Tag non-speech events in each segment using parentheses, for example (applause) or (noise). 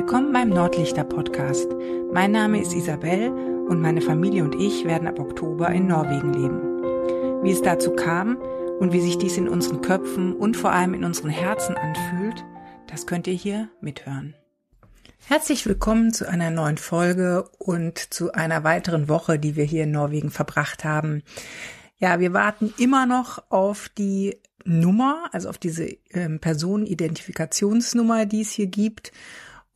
Willkommen beim Nordlichter Podcast. Mein Name ist Isabel und meine Familie und ich werden ab Oktober in Norwegen leben. Wie es dazu kam und wie sich dies in unseren Köpfen und vor allem in unseren Herzen anfühlt, das könnt ihr hier mithören. Herzlich willkommen zu einer neuen Folge und zu einer weiteren Woche, die wir hier in Norwegen verbracht haben. Ja, wir warten immer noch auf die Nummer, also auf diese ähm, Personenidentifikationsnummer, die es hier gibt.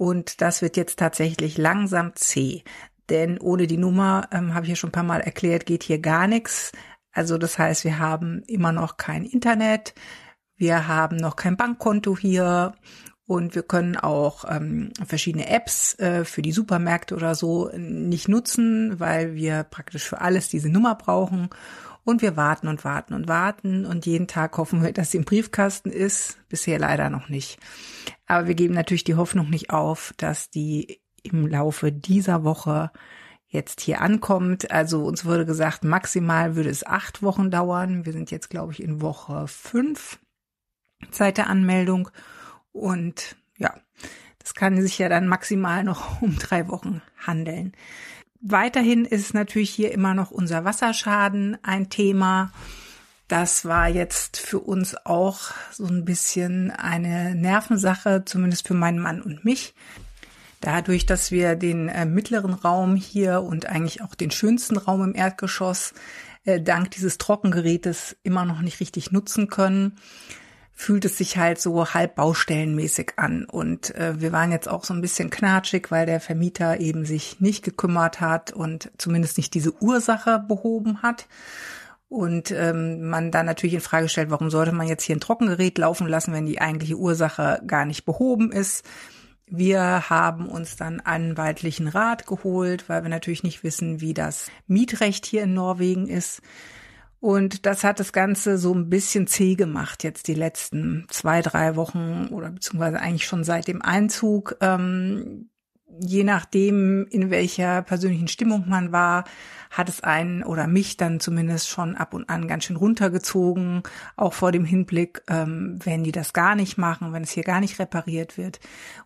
Und das wird jetzt tatsächlich langsam zäh. Denn ohne die Nummer, ähm, habe ich ja schon ein paar Mal erklärt, geht hier gar nichts. Also das heißt, wir haben immer noch kein Internet, wir haben noch kein Bankkonto hier und wir können auch ähm, verschiedene Apps äh, für die Supermärkte oder so nicht nutzen, weil wir praktisch für alles diese Nummer brauchen. Und wir warten und warten und warten und jeden Tag hoffen wir, dass sie im Briefkasten ist. Bisher leider noch nicht. Aber wir geben natürlich die Hoffnung nicht auf, dass die im Laufe dieser Woche jetzt hier ankommt. Also uns wurde gesagt, maximal würde es acht Wochen dauern. Wir sind jetzt, glaube ich, in Woche fünf seit der Anmeldung. Und ja, das kann sich ja dann maximal noch (laughs) um drei Wochen handeln. Weiterhin ist natürlich hier immer noch unser Wasserschaden ein Thema. Das war jetzt für uns auch so ein bisschen eine Nervensache, zumindest für meinen Mann und mich. Dadurch, dass wir den äh, mittleren Raum hier und eigentlich auch den schönsten Raum im Erdgeschoss äh, dank dieses Trockengerätes immer noch nicht richtig nutzen können, fühlt es sich halt so halb baustellenmäßig an. Und äh, wir waren jetzt auch so ein bisschen knatschig, weil der Vermieter eben sich nicht gekümmert hat und zumindest nicht diese Ursache behoben hat. Und ähm, man dann natürlich in Frage stellt, warum sollte man jetzt hier ein Trockengerät laufen lassen, wenn die eigentliche Ursache gar nicht behoben ist. Wir haben uns dann anwaltlichen Rat geholt, weil wir natürlich nicht wissen, wie das Mietrecht hier in Norwegen ist. Und das hat das Ganze so ein bisschen zäh gemacht, jetzt die letzten zwei, drei Wochen oder beziehungsweise eigentlich schon seit dem Einzug. Ähm, je nachdem, in welcher persönlichen Stimmung man war, hat es einen oder mich dann zumindest schon ab und an ganz schön runtergezogen, auch vor dem Hinblick, ähm, wenn die das gar nicht machen, wenn es hier gar nicht repariert wird.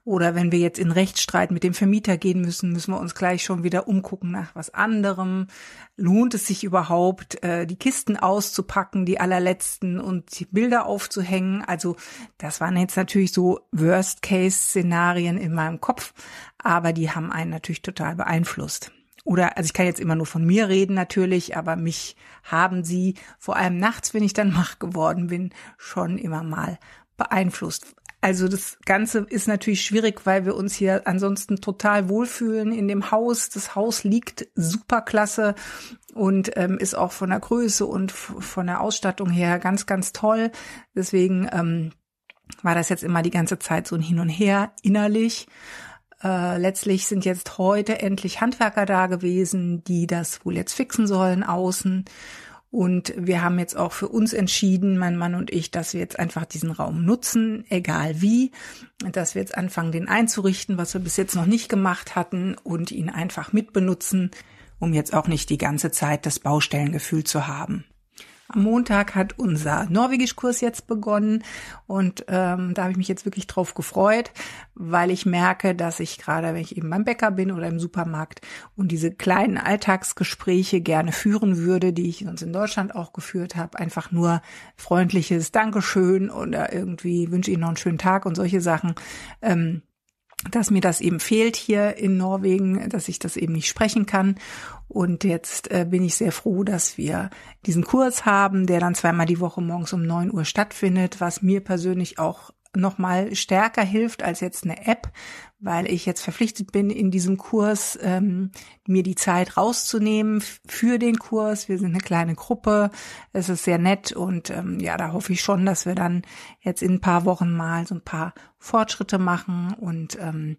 Oder wenn wir jetzt in Rechtsstreit mit dem Vermieter gehen müssen, müssen wir uns gleich schon wieder umgucken nach was anderem. Lohnt es sich überhaupt, äh, die Kisten auszupacken, die allerletzten und die Bilder aufzuhängen? Also das waren jetzt natürlich so Worst-Case-Szenarien in meinem Kopf aber die haben einen natürlich total beeinflusst. Oder, also ich kann jetzt immer nur von mir reden natürlich, aber mich haben sie, vor allem nachts, wenn ich dann (laughs) wach geworden bin, schon immer mal beeinflusst. Also das Ganze ist natürlich schwierig, weil wir uns hier ansonsten total wohlfühlen in dem Haus. Das Haus liegt superklasse und ähm, ist auch von der Größe und von der Ausstattung her ganz, ganz toll. Deswegen ähm, war das jetzt immer die ganze Zeit so ein Hin und Her innerlich. Äh, letztlich sind jetzt heute endlich Handwerker da gewesen, die das wohl jetzt fixen sollen außen. Und wir haben jetzt auch für uns entschieden, mein Mann und ich, dass wir jetzt einfach diesen Raum nutzen, egal wie, dass wir jetzt anfangen, den einzurichten, was wir bis jetzt noch nicht gemacht hatten und ihn einfach mitbenutzen, um jetzt auch nicht die ganze Zeit das Baustellengefühl zu haben. Am Montag hat unser Norwegischkurs jetzt begonnen und ähm, da habe ich mich jetzt wirklich drauf gefreut, weil ich merke, dass ich gerade, wenn ich eben beim Bäcker bin oder im Supermarkt und diese kleinen Alltagsgespräche gerne führen würde, die ich sonst in Deutschland auch geführt habe, einfach nur freundliches Dankeschön oder irgendwie wünsche Ihnen noch einen schönen Tag und solche Sachen. Ähm, dass mir das eben fehlt hier in Norwegen, dass ich das eben nicht sprechen kann. Und jetzt äh, bin ich sehr froh, dass wir diesen Kurs haben, der dann zweimal die Woche morgens um neun Uhr stattfindet, was mir persönlich auch nochmal stärker hilft als jetzt eine App, weil ich jetzt verpflichtet bin, in diesem Kurs ähm, mir die Zeit rauszunehmen für den Kurs. Wir sind eine kleine Gruppe, es ist sehr nett und ähm, ja, da hoffe ich schon, dass wir dann jetzt in ein paar Wochen mal so ein paar Fortschritte machen und ähm,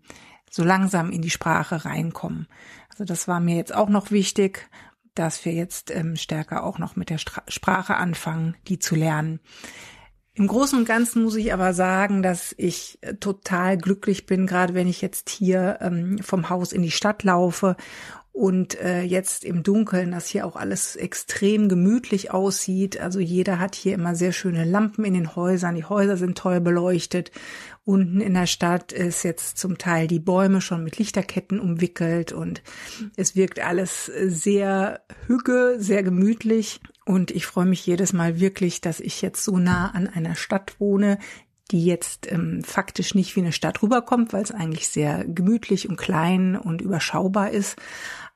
so langsam in die Sprache reinkommen. Also das war mir jetzt auch noch wichtig, dass wir jetzt ähm, stärker auch noch mit der Stra Sprache anfangen, die zu lernen. Im Großen und Ganzen muss ich aber sagen, dass ich äh, total glücklich bin, gerade wenn ich jetzt hier ähm, vom Haus in die Stadt laufe und äh, jetzt im Dunkeln, dass hier auch alles extrem gemütlich aussieht. Also jeder hat hier immer sehr schöne Lampen in den Häusern. Die Häuser sind toll beleuchtet. Unten in der Stadt ist jetzt zum Teil die Bäume schon mit Lichterketten umwickelt und es wirkt alles sehr hüge, sehr gemütlich. Und ich freue mich jedes Mal wirklich, dass ich jetzt so nah an einer Stadt wohne, die jetzt ähm, faktisch nicht wie eine Stadt rüberkommt, weil es eigentlich sehr gemütlich und klein und überschaubar ist,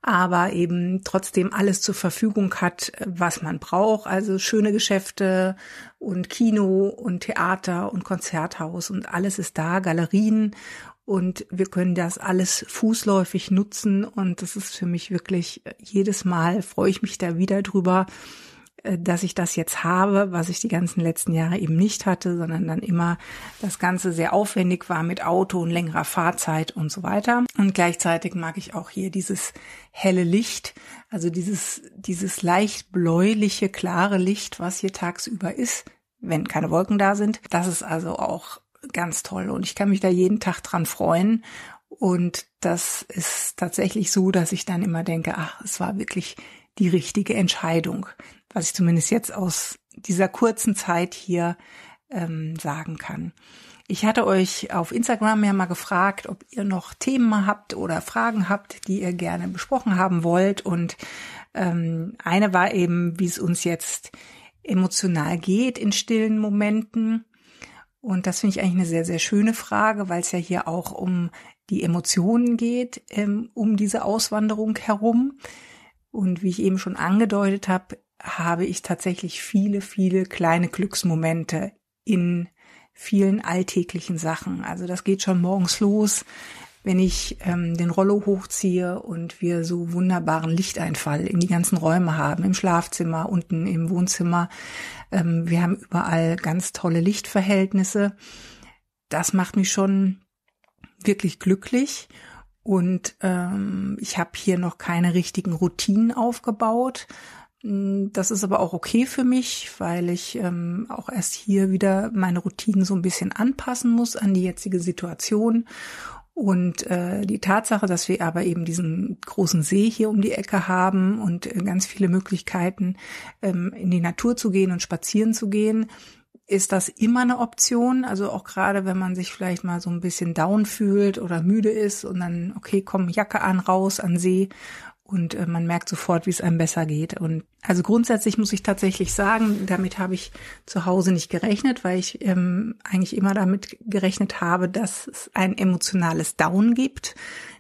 aber eben trotzdem alles zur Verfügung hat, was man braucht. Also schöne Geschäfte und Kino und Theater und Konzerthaus und alles ist da, Galerien und wir können das alles fußläufig nutzen und das ist für mich wirklich äh, jedes Mal freue ich mich da wieder drüber äh, dass ich das jetzt habe, was ich die ganzen letzten Jahre eben nicht hatte, sondern dann immer das Ganze sehr aufwendig war mit Auto und längerer Fahrzeit und so weiter. Und gleichzeitig mag ich auch hier dieses helle Licht, also dieses, dieses leicht bläuliche, klare Licht, was hier tagsüber ist, wenn keine Wolken da sind. Das ist also auch ganz toll und ich kann mich da jeden Tag dran freuen. Und das ist tatsächlich so, dass ich dann immer denke, ach, es war wirklich die richtige Entscheidung, was ich zumindest jetzt aus dieser kurzen Zeit hier ähm, sagen kann. Ich hatte euch auf Instagram ja mal gefragt, ob ihr noch Themen habt oder Fragen habt, die ihr gerne besprochen haben wollt. Und ähm, eine war eben, wie es uns jetzt emotional geht in stillen Momenten. Und das finde ich eigentlich eine sehr, sehr schöne Frage, weil es ja hier auch um die Emotionen geht, ähm, um diese Auswanderung herum. Und wie ich eben schon angedeutet habe, habe ich tatsächlich viele, viele kleine Glücksmomente in vielen alltäglichen Sachen. Also das geht schon morgens los, wenn ich ähm, den Rollo hochziehe und wir so wunderbaren Lichteinfall in die ganzen Räume haben, im Schlafzimmer, unten im Wohnzimmer. Ähm, wir haben überall ganz tolle Lichtverhältnisse. Das macht mich schon wirklich glücklich und ähm, ich habe hier noch keine richtigen Routinen aufgebaut. Hm, das ist aber auch okay für mich, weil ich ähm, auch erst hier wieder meine Routinen so ein bisschen anpassen muss an die jetzige Situation. Und äh, die Tatsache, dass wir aber eben diesen großen See hier um die Ecke haben und äh, ganz viele Möglichkeiten, ähm, in die Natur zu gehen und spazieren zu gehen, ist das immer eine Option. Also auch gerade, wenn man sich vielleicht mal so ein bisschen down fühlt oder müde ist und dann, okay, komm, Jacke an, raus, an See. Und äh, man merkt sofort, wie es einem besser geht. Und also grundsätzlich muss ich tatsächlich sagen, damit habe ich zu Hause nicht gerechnet, weil ich ähm, eigentlich immer damit gerechnet habe, dass es ein emotionales Down gibt,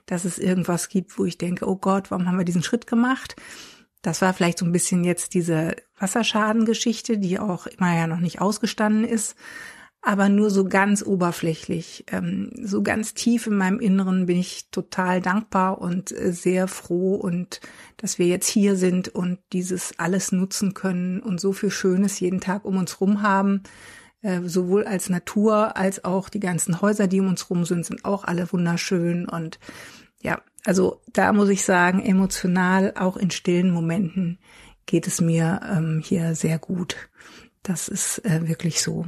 dass es irgendwas gibt, wo ich denke, oh Gott, warum haben wir diesen Schritt gemacht? Das war vielleicht so ein bisschen jetzt diese Wasserschadengeschichte, die auch immer ja noch nicht ausgestanden ist. Aber nur so ganz oberflächlich, ähm, so ganz tief in meinem Inneren bin ich total dankbar und äh, sehr froh und dass wir jetzt hier sind und dieses alles nutzen können und so viel Schönes jeden Tag um uns rum haben. Äh, sowohl als Natur als auch die ganzen Häuser, die um uns rum sind, sind auch alle wunderschön und ja, also da muss ich sagen, emotional, auch in stillen Momenten geht es mir ähm, hier sehr gut. Das ist äh, wirklich so.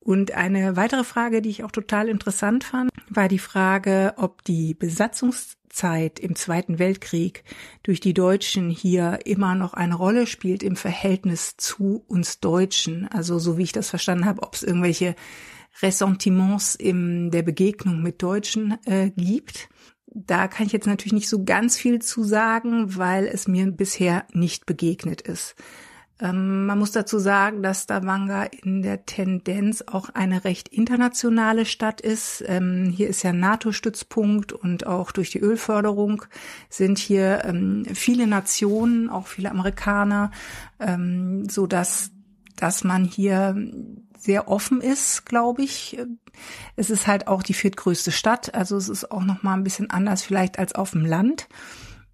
Und eine weitere Frage, die ich auch total interessant fand, war die Frage, ob die Besatzungszeit im Zweiten Weltkrieg durch die Deutschen hier immer noch eine Rolle spielt im Verhältnis zu uns Deutschen. Also so wie ich das verstanden habe, ob es irgendwelche Ressentiments in der Begegnung mit Deutschen äh, gibt. Da kann ich jetzt natürlich nicht so ganz viel zu sagen, weil es mir bisher nicht begegnet ist. Ähm, man muss dazu sagen, dass Stavanger in der Tendenz auch eine recht internationale Stadt ist. Ähm, hier ist ja NATO-Stützpunkt und auch durch die Ölförderung sind hier ähm, viele Nationen, auch viele Amerikaner, ähm, so dass dass man hier sehr offen ist, glaube ich. Es ist halt auch die viertgrößte Stadt, also es ist auch noch mal ein bisschen anders vielleicht als auf dem Land.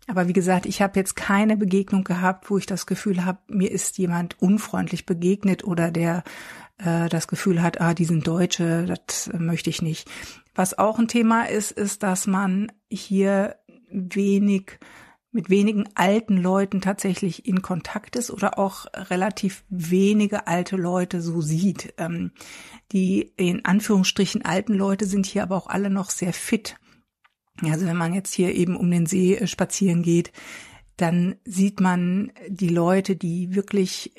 Aber wie gesagt, ich habe jetzt keine Begegnung gehabt, wo ich das Gefühl habe, mir ist jemand unfreundlich begegnet oder der äh, das Gefühl hat, ah, die sind Deutsche, das möchte ich nicht. Was auch ein Thema ist, ist, dass man hier wenig mit wenigen alten Leuten tatsächlich in Kontakt ist oder auch relativ wenige alte Leute so sieht. Ähm, die in Anführungsstrichen alten Leute sind hier aber auch alle noch sehr fit. Also wenn man jetzt hier eben um den See äh, spazieren geht, dann sieht man die Leute, die wirklich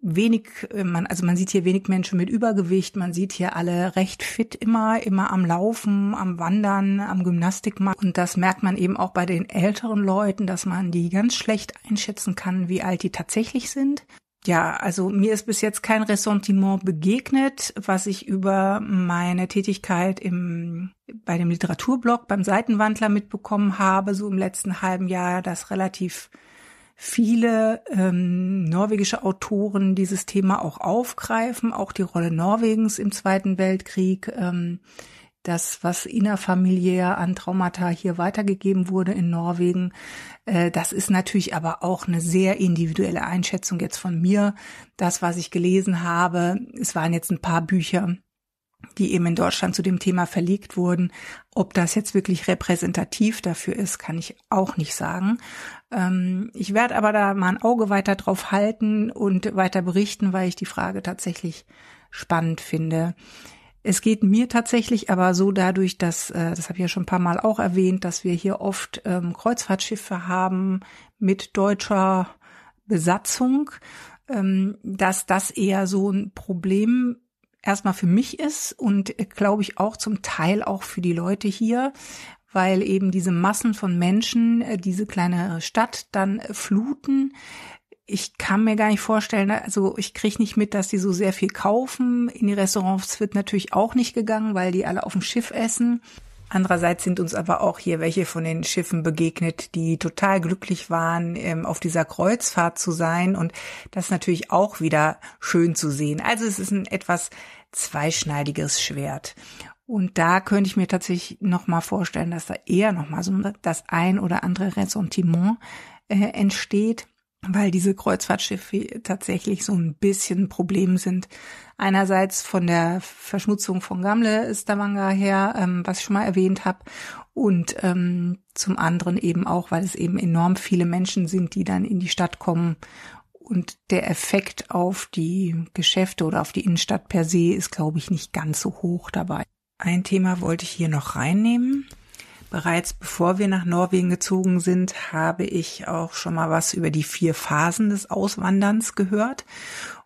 wenig, äh, man, also man sieht hier wenig Menschen mit Übergewicht, man sieht hier alle recht fit immer, immer am Laufen, am Wandern, am Gymnastik machen. Und das merkt man eben auch bei den älteren Leuten, dass man die ganz schlecht einschätzen kann, wie alt die tatsächlich sind. Ja, also mir ist bis jetzt kein Ressentiment begegnet, was ich über meine Tätigkeit im, bei dem Literaturblog, beim Seitenwandler mitbekommen habe, so im letzten halben Jahr, dass relativ viele ähm, norwegische Autoren dieses Thema auch aufgreifen, auch die Rolle Norwegens im Zweiten Weltkrieg, ähm, das, was innerfamiliär an Traumata hier weitergegeben wurde in Norwegen. Äh, das ist natürlich aber auch eine sehr individuelle Einschätzung jetzt von mir. Das, was ich gelesen habe, es waren jetzt ein paar Bücher, die eben in Deutschland zu dem Thema verlegt wurden. Ob das jetzt wirklich repräsentativ dafür ist, kann ich auch nicht sagen. Ähm, ich werde aber da mal ein Auge weiter drauf halten und weiter berichten, weil ich die Frage tatsächlich spannend finde. Es geht mir tatsächlich aber so dadurch, dass, äh, das habe ich ja schon ein paar Mal auch erwähnt, dass wir hier oft ähm, Kreuzfahrtschiffe haben mit deutscher Besatzung, ähm, dass das eher so ein Problem erstmal für mich ist und äh, glaube ich auch zum Teil auch für die Leute hier, weil eben diese Massen von Menschen äh, diese kleine Stadt dann äh, fluten. Ich kann mir gar nicht vorstellen, also ich kriege nicht mit, dass die so sehr viel kaufen. In die Restaurants wird natürlich auch nicht gegangen, weil die alle auf dem Schiff essen. Andererseits sind uns aber auch hier welche von den Schiffen begegnet, die total glücklich waren, ähm, auf dieser Kreuzfahrt zu sein. Und das natürlich auch wieder schön zu sehen. Also es ist ein etwas zweischneidiges Schwert. Und da könnte ich mir tatsächlich nochmal vorstellen, dass da eher nochmal so das ein oder andere Ressentiment äh, entsteht, weil diese Kreuzfahrtschiffe tatsächlich so ein bisschen ein Problem sind. Einerseits von der Verschmutzung von Gamle ist der Manga her, ähm, was ich schon mal erwähnt habe, und ähm, zum anderen eben auch, weil es eben enorm viele Menschen sind, die dann in die Stadt kommen und der Effekt auf die Geschäfte oder auf die Innenstadt per se ist, glaube ich, nicht ganz so hoch dabei. Ein Thema wollte ich hier noch reinnehmen. Bereits bevor wir nach Norwegen gezogen sind, habe ich auch schon mal was über die vier Phasen des Auswanderns gehört.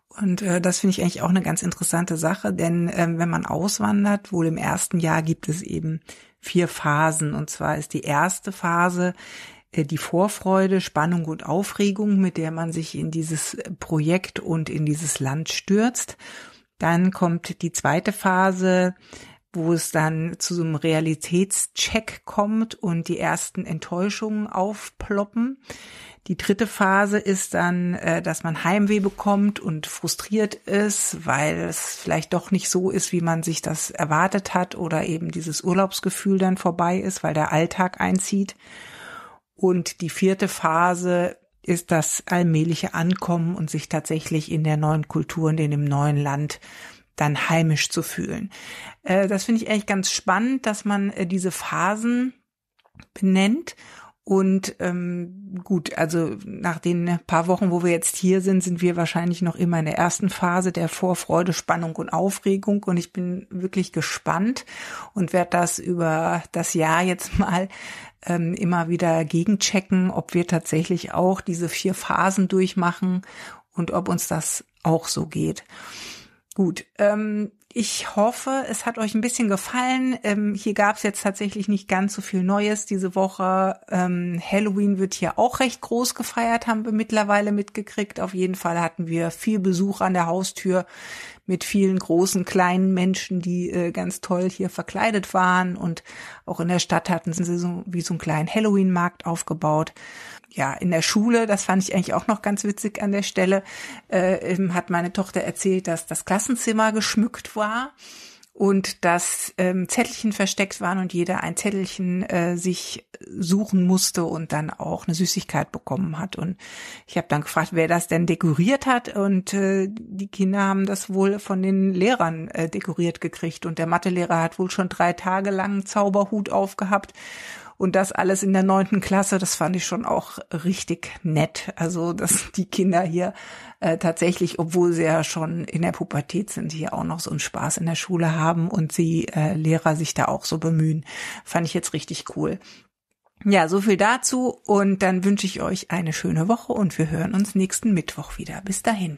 Und äh, das finde ich eigentlich auch eine ganz interessante Sache, denn äh, wenn man auswandert, wohl im ersten Jahr gibt es eben vier Phasen. Und zwar ist die erste Phase äh, die Vorfreude, Spannung und Aufregung, mit der man sich in dieses Projekt und in dieses Land stürzt. Dann kommt die zweite Phase, wo es dann zu so einem Realitätscheck kommt und die ersten Enttäuschungen aufploppen. Die dritte Phase ist dann, äh, dass man Heimweh bekommt und frustriert ist, weil es vielleicht doch nicht so ist, wie man sich das erwartet hat oder eben dieses Urlaubsgefühl dann vorbei ist, weil der Alltag einzieht. Und die vierte Phase ist das allmähliche Ankommen und sich tatsächlich in der neuen Kultur und in dem neuen Land dann heimisch zu fühlen. Äh, das finde ich eigentlich ganz spannend, dass man äh, diese Phasen benennt und ähm, gut, also nach den paar Wochen, wo wir jetzt hier sind, sind wir wahrscheinlich noch immer in der ersten Phase der Vorfreude, Spannung und Aufregung. Und ich bin wirklich gespannt und werde das über das Jahr jetzt mal ähm, immer wieder gegenchecken, ob wir tatsächlich auch diese vier Phasen durchmachen und ob uns das auch so geht. Gut, ähm, ich hoffe, es hat euch ein bisschen gefallen. Ähm, hier gab es jetzt tatsächlich nicht ganz so viel Neues diese Woche. Ähm, Halloween wird hier auch recht groß gefeiert, haben wir mittlerweile mitgekriegt. Auf jeden Fall hatten wir viel Besuch an der Haustür mit vielen großen, kleinen Menschen, die äh, ganz toll hier verkleidet waren. Und auch in der Stadt hatten sie so wie so einen kleinen Halloween-Markt aufgebaut. Ja, in der Schule, das fand ich eigentlich auch noch ganz witzig an der Stelle, äh, ähm, hat meine Tochter erzählt, dass das Klassenzimmer geschmückt war und dass ähm, Zettelchen versteckt waren und jeder ein Zettelchen äh, sich suchen musste und dann auch eine Süßigkeit bekommen hat. Und ich habe dann gefragt, wer das denn dekoriert hat. Und äh, die Kinder haben das wohl von den Lehrern äh, dekoriert gekriegt. Und der Mathelehrer hat wohl schon drei Tage lang einen Zauberhut aufgehabt und das alles in der neunten Klasse, das fand ich schon auch richtig nett. Also, dass die Kinder hier äh, tatsächlich, obwohl sie ja schon in der Pubertät sind, hier auch noch so einen Spaß in der Schule haben und sie äh, Lehrer sich da auch so bemühen. Fand ich jetzt richtig cool. Ja, so viel dazu und dann wünsche ich euch eine schöne Woche und wir hören uns nächsten Mittwoch wieder. Bis dahin.